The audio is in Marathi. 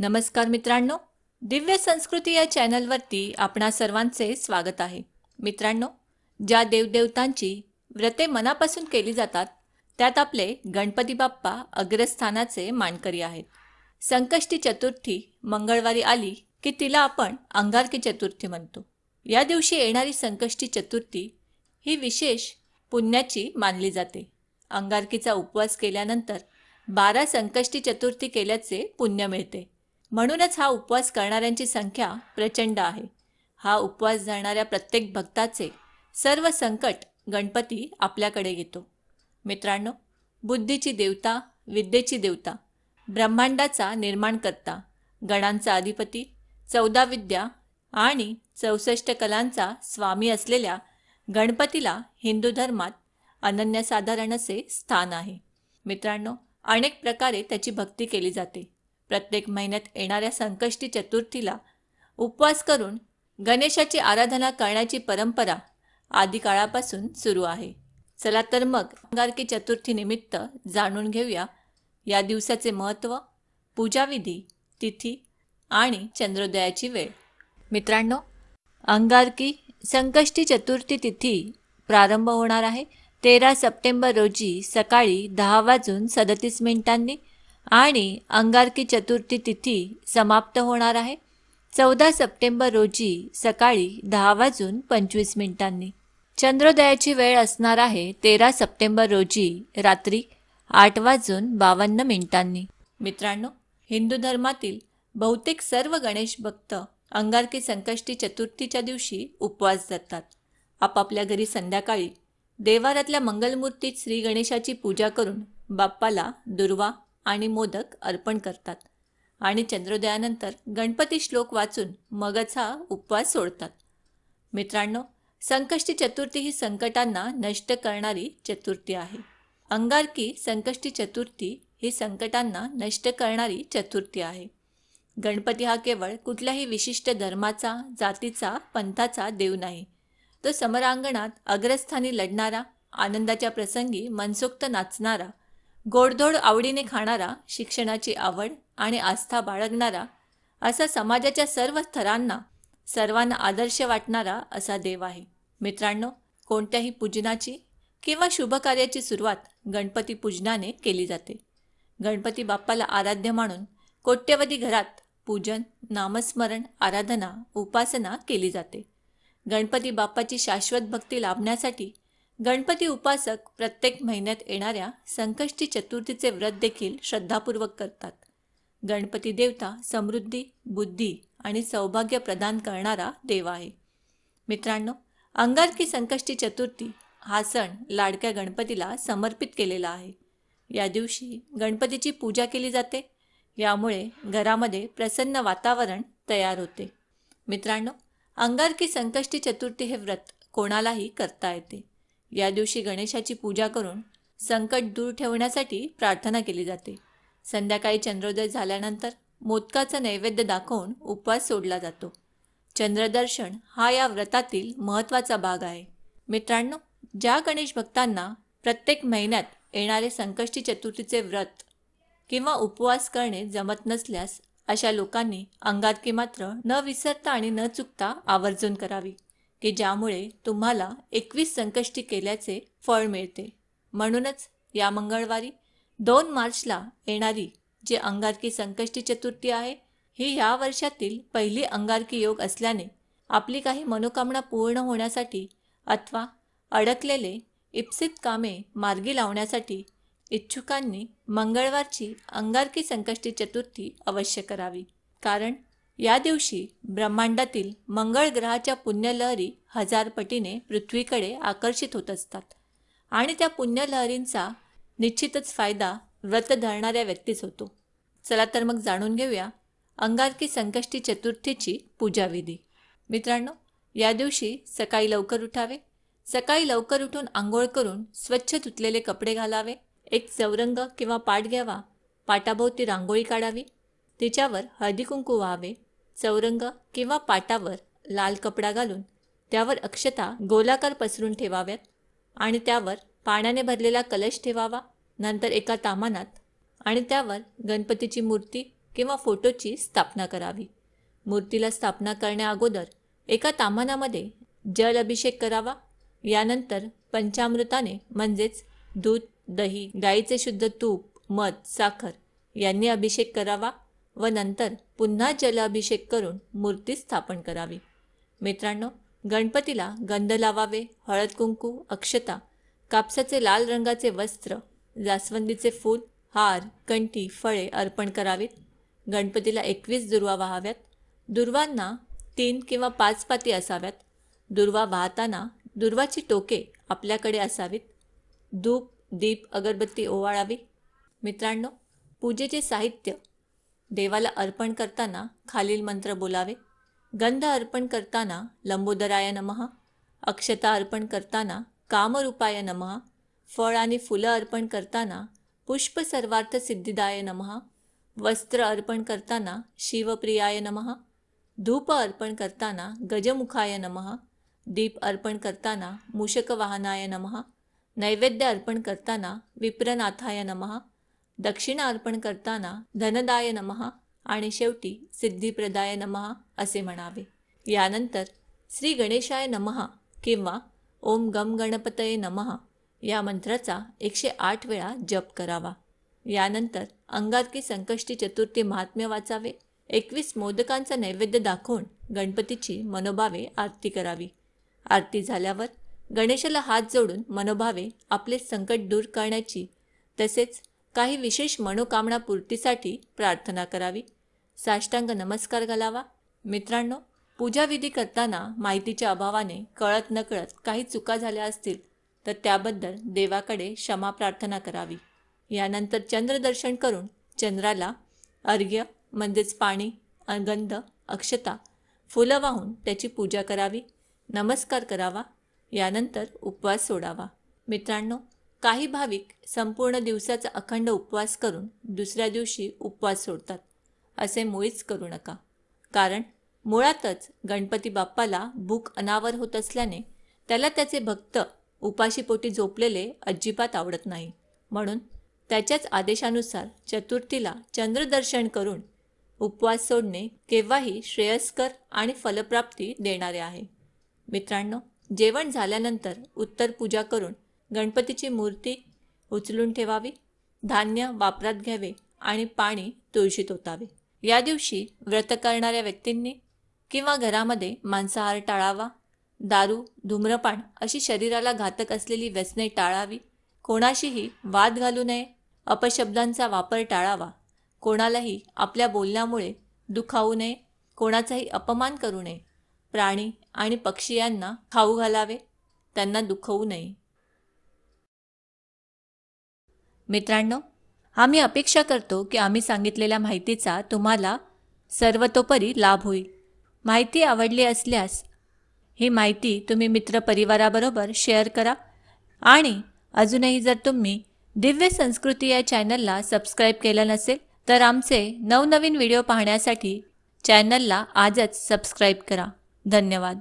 नमस्कार मित्रांनो दिव्य संस्कृती या चॅनलवरती आपणा सर्वांचे स्वागत आहे मित्रांनो ज्या देवदेवतांची व्रते मनापासून केली जातात त्यात आपले गणपती बाप्पा अग्रस्थानाचे मानकरी आहेत संकष्टी चतुर्थी मंगळवारी आली की तिला आपण अंगारकी चतुर्थी म्हणतो या दिवशी येणारी संकष्टी चतुर्थी ही विशेष पुण्याची मानली जाते अंगारकीचा उपवास केल्यानंतर बारा संकष्टी चतुर्थी केल्याचे पुण्य मिळते म्हणूनच हा उपवास करणाऱ्यांची संख्या प्रचंड आहे हा उपवास जाणाऱ्या प्रत्येक भक्ताचे सर्व संकट गणपती आपल्याकडे येतो मित्रांनो बुद्धीची देवता विद्येची देवता ब्रह्मांडाचा निर्माण करता गणांचा अधिपती चौदा विद्या आणि चौसष्ट कलांचा स्वामी असलेल्या गणपतीला हिंदू धर्मात अनन्यसाधारण असे स्थान आहे मित्रांनो अनेक प्रकारे त्याची भक्ती केली जाते प्रत्येक महिन्यात येणाऱ्या संकष्टी चतुर्थीला उपवास करून गणेशाची आराधना करण्याची परंपरा काळापासून सुरू आहे चला तर मग अंगारकी चतुर्थीनिमित्त जाणून घेऊया या दिवसाचे महत्त्व पूजाविधी तिथी आणि चंद्रोदयाची वेळ मित्रांनो अंगारकी संकष्टी चतुर्थी तिथी प्रारंभ होणार आहे तेरा सप्टेंबर रोजी सकाळी दहा वाजून सदतीस मिनिटांनी आणि अंगारकी चतुर्थी तिथी समाप्त होणार आहे चौदा सप्टेंबर रोजी सकाळी दहा वाजून पंचवीस मिनिटांनी चंद्रोदयाची वेळ असणार आहे तेरा सप्टेंबर रोजी रात्री आठ वाजून बावन्न मिनिटांनी मित्रांनो हिंदू धर्मातील बहुतेक सर्व गणेश भक्त अंगारकी संकष्टी चतुर्थीच्या दिवशी उपवास जातात आपापल्या घरी संध्याकाळी देवारातल्या मंगलमूर्तीत श्री गणेशाची पूजा करून बाप्पाला दुर्वा आणि मोदक अर्पण करतात आणि चंद्रोदयानंतर गणपती श्लोक वाचून मगच हा उपवास सोडतात मित्रांनो संकष्टी चतुर्थी ही संकटांना नष्ट करणारी चतुर्थी आहे अंगारकी संकष्टी चतुर्थी ही संकटांना नष्ट करणारी चतुर्थी आहे गणपती हा केवळ कुठल्याही विशिष्ट धर्माचा जातीचा पंथाचा देव नाही तो समरांगणात अग्रस्थानी लढणारा आनंदाच्या प्रसंगी मनसोक्त नाचणारा गोडधोड आवडीने खाणारा शिक्षणाची आवड आणि आस्था बाळगणारा असा समाजाच्या सर्व स्तरांना सर्वांना आदर्श वाटणारा असा देव आहे मित्रांनो कोणत्याही पूजनाची किंवा शुभकार्याची सुरुवात गणपती पूजनाने केली जाते गणपती बाप्पाला आराध्य मानून कोट्यवधी घरात पूजन नामस्मरण आराधना उपासना केली जाते गणपती बाप्पाची शाश्वत भक्ती लाभण्यासाठी गणपती उपासक प्रत्येक महिन्यात येणाऱ्या संकष्टी चतुर्थीचे व्रत देखील श्रद्धापूर्वक करतात गणपती देवता समृद्धी बुद्धी आणि सौभाग्य प्रदान करणारा देव आहे मित्रांनो अंगारकी संकष्टी चतुर्थी हा सण लाडक्या गणपतीला समर्पित केलेला आहे या दिवशी गणपतीची पूजा केली जाते यामुळे घरामध्ये प्रसन्न वातावरण तयार होते मित्रांनो अंगारकी संकष्टी चतुर्थी हे व्रत कोणालाही करता येते या दिवशी गणेशाची पूजा करून संकट दूर ठेवण्यासाठी प्रार्थना केली जाते संध्याकाळी चंद्रोदय झाल्यानंतर मोदकाचा नैवेद्य दाखवून उपवास सोडला जातो चंद्रदर्शन हा या व्रतातील महत्त्वाचा भाग आहे मित्रांनो ज्या गणेश भक्तांना प्रत्येक महिन्यात येणारे संकष्टी चतुर्थीचे व्रत किंवा उपवास करणे जमत नसल्यास अशा लोकांनी की मात्र न विसरता आणि न चुकता आवर्जून करावी की ज्यामुळे तुम्हाला एकवीस संकष्टी केल्याचे फळ मिळते म्हणूनच या मंगळवारी दोन मार्चला येणारी जी अंगारकी संकष्टी चतुर्थी आहे ही या वर्षातील पहिली अंगारकी योग असल्याने आपली काही मनोकामना पूर्ण होण्यासाठी अथवा अडकलेले इप्सित कामे मार्गी लावण्यासाठी इच्छुकांनी मंगळवारची अंगारकी संकष्टी चतुर्थी अवश्य करावी कारण या दिवशी ब्रह्मांडातील मंगळ ग्रहाच्या पुण्यलहरी हजारपटीने पृथ्वीकडे आकर्षित होत असतात आणि त्या पुण्यलहरींचा निश्चितच फायदा व्रत धरणाऱ्या व्यक्तीच होतो चला तर मग जाणून घेऊया अंगारकी संकष्टी चतुर्थीची पूजाविधी मित्रांनो या दिवशी सकाळी लवकर उठावे सकाळी लवकर उठून आंघोळ करून स्वच्छ धुतलेले कपडे घालावे एक चौरंग किंवा पाट घ्यावा पाटाभोवती रांगोळी काढावी तिच्यावर हळदी कुंकू व्हावे चौरंग किंवा पाटावर लाल कपडा घालून त्यावर अक्षता गोलाकार पसरून ठेवाव्यात आणि त्यावर पाण्याने भरलेला कलश ठेवावा नंतर एका तामानात आणि त्यावर गणपतीची मूर्ती किंवा फोटोची स्थापना करावी मूर्तीला स्थापना करण्याअगोदर एका तामानामध्ये जल अभिषेक करावा यानंतर पंचामृताने म्हणजेच दूध दही गाईचे शुद्ध तूप मध साखर यांनी अभिषेक करावा व नंतर पुन्हा जलाभिषेक करून मूर्ती स्थापन करावी मित्रांनो गणपतीला गंध लावावे हळद कुंकू अक्षता कापसाचे लाल रंगाचे वस्त्र जास्वंदीचे फूल हार कंठी फळे अर्पण करावीत गणपतीला एकवीस दुर्वा वाहाव्यात दुर्वांना तीन किंवा पाच पाती असाव्यात दुर्वा वाहताना दुर्वाची टोके आपल्याकडे असावीत धूप दीप अगरबत्ती ओवाळावी मित्रांनो पूजेचे साहित्य देवाला अर्पण करताना खालील मंत्र बोलावे गंध अर्पण करताना लंबोदराय नमः अक्षता अर्पण करताना कामरूपाय नमः फळ आणि फुलं अर्पण करताना पुष्प सर्वार्थ सिद्धिदाय नमः वस्त्र अर्पण करताना शिवप्रियाय नमः धूप अर्पण करताना गजमुखाय नमः दीप अर्पण करताना मूषकवाहनाय नमः नैवेद्य अर्पण करताना विप्रनाथाय नमः दक्षिणा अर्पण करताना धनदाय नमहा आणि शेवटी सिद्धिप्रदाय नमहा असे म्हणावे यानंतर श्री गणेशाय नमहा किंवा ओम गम गणपतये नमहा या मंत्राचा एकशे आठ वेळा जप करावा यानंतर अंगारकी संकष्टी चतुर्थी महात्म्य वाचावे एकवीस मोदकांचा नैवेद्य दाखवून गणपतीची मनोभावे आरती करावी आरती झाल्यावर गणेशाला हात जोडून मनोभावे आपले संकट दूर करण्याची तसेच काही विशेष मनोकामना पूर्तीसाठी प्रार्थना करावी साष्टांग नमस्कार घालावा मित्रांनो पूजाविधी करताना माहितीच्या अभावाने कळत नकळत काही चुका झाल्या असतील तर त्याबद्दल देवाकडे क्षमा प्रार्थना करावी यानंतर चंद्रदर्शन करून चंद्राला अर्घ्य म्हणजेच पाणी गंध अक्षता फुलं वाहून त्याची पूजा करावी नमस्कार करावा यानंतर उपवास सोडावा मित्रांनो काही भाविक संपूर्ण दिवसाचा अखंड उपवास करून दुसऱ्या दिवशी उपवास सोडतात असे मुळीच करू नका कारण मुळातच गणपती बाप्पाला भूक अनावर होत असल्याने त्याला त्याचे भक्त उपाशीपोटी झोपलेले अजिबात आवडत नाही म्हणून त्याच्याच आदेशानुसार चतुर्थीला चंद्रदर्शन करून उपवास सोडणे केव्हाही श्रेयस्कर आणि फलप्राप्ती देणारे आहे मित्रांनो जेवण झाल्यानंतर उत्तर पूजा करून गणपतीची मूर्ती उचलून ठेवावी धान्य वापरात घ्यावे आणि पाणी तुळशीत होतावे या दिवशी व्रत करणाऱ्या व्यक्तींनी किंवा घरामध्ये मांसाहार टाळावा दारू धूम्रपान अशी शरीराला घातक असलेली व्यसने टाळावी कोणाशीही वाद घालू नये अपशब्दांचा वापर टाळावा कोणालाही आपल्या बोलण्यामुळे दुखावू नये कोणाचाही अपमान करू नये प्राणी आणि पक्षी यांना खाऊ घालावे त्यांना दुखवू नये मित्रांनो आम्ही अपेक्षा करतो की आम्ही सांगितलेल्या माहितीचा तुम्हाला सर्वतोपरी लाभ होईल माहिती आवडली असल्यास ही माहिती तुम्ही मित्रपरिवाराबरोबर शेअर करा आणि अजूनही जर तुम्ही दिव्य संस्कृती या चॅनलला सबस्क्राईब केलं नसेल तर आमचे नवनवीन व्हिडिओ पाहण्यासाठी चॅनलला आजच सबस्क्राईब करा धन्यवाद